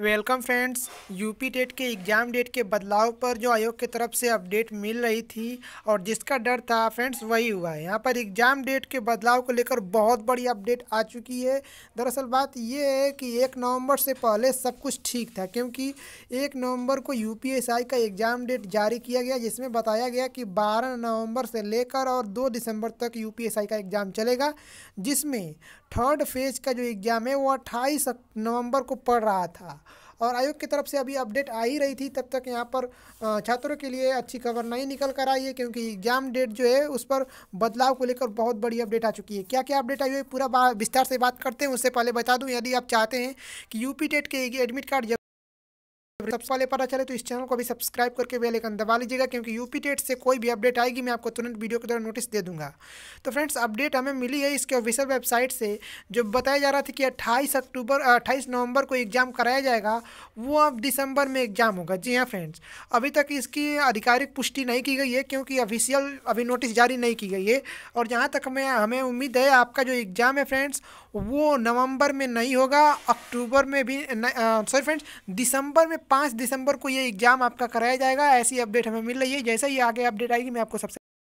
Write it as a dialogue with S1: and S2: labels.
S1: welcome friends UP TET के exam date के बदलाव पर जो आयोग की तरफ से अपडेट मिल रही थी और जिसका डर था फ्रेंड्स वही हुआ है यहाँ पर एग्ज़ाम डेट के बदलाव को लेकर बहुत बड़ी अपडेट आ चुकी है दरअसल बात यह है कि एक नवंबर से पहले सब कुछ ठीक था क्योंकि एक नवंबर को यू का एग्ज़ाम डेट जारी किया गया जिसमें बताया गया कि बारह नवम्बर से लेकर और दो दिसंबर तक यू का एग्ज़ाम चलेगा जिसमें थर्ड फेज का जो एग्ज़ाम है वो अट्ठाईस नवंबर को पड़ रहा था और आयोग की तरफ से अभी अपडेट आ ही रही थी तब तक यहाँ पर छात्रों के लिए अच्छी खबर नहीं निकल कर आई है क्योंकि एग्जाम डेट जो है उस पर बदलाव को लेकर बहुत बड़ी अपडेट आ चुकी है क्या क्या अपडेट आई हुई पूरा विस्तार से बात करते हैं उससे पहले बता दूँ यदि आप चाहते हैं कि यूपी टेट के एडमिट कार्ड सबसे पहले पता चले तो इस चैनल को भी सब्सक्राइब करके बेल आइकन दबा लीजिएगा क्योंकि यूपी डेट से कोई भी अपडेट आएगी मैं आपको तुरंत वीडियो के द्वारा नोटिस दे दूंगा तो फ्रेंड्स अपडेट हमें मिली है इसके ऑफिशियल वेबसाइट से जो बताया जा रहा था कि 28 अक्टूबर 28 नवंबर को एग्ज़ाम कराया जाएगा वो अब दिसंबर में एग्ज़ाम होगा जी हाँ फ्रेंड्स अभी तक इसकी आधिकारिक पुष्टि नहीं की गई है क्योंकि ऑफिशियल अभी नोटिस जारी नहीं की गई है और जहाँ तक हमें हमें उम्मीद है आपका जो एग्ज़ाम है फ्रेंड्स वो नवंबर में नहीं होगा अक्टूबर में भी सॉरी फ्रेंड्स दिसंबर में पाँच दिसंबर को ये एग्जाम आपका कराया जाएगा ऐसी अपडेट हमें मिल रही है जैसे ही आगे अपडेट आएगी मैं आपको सबसे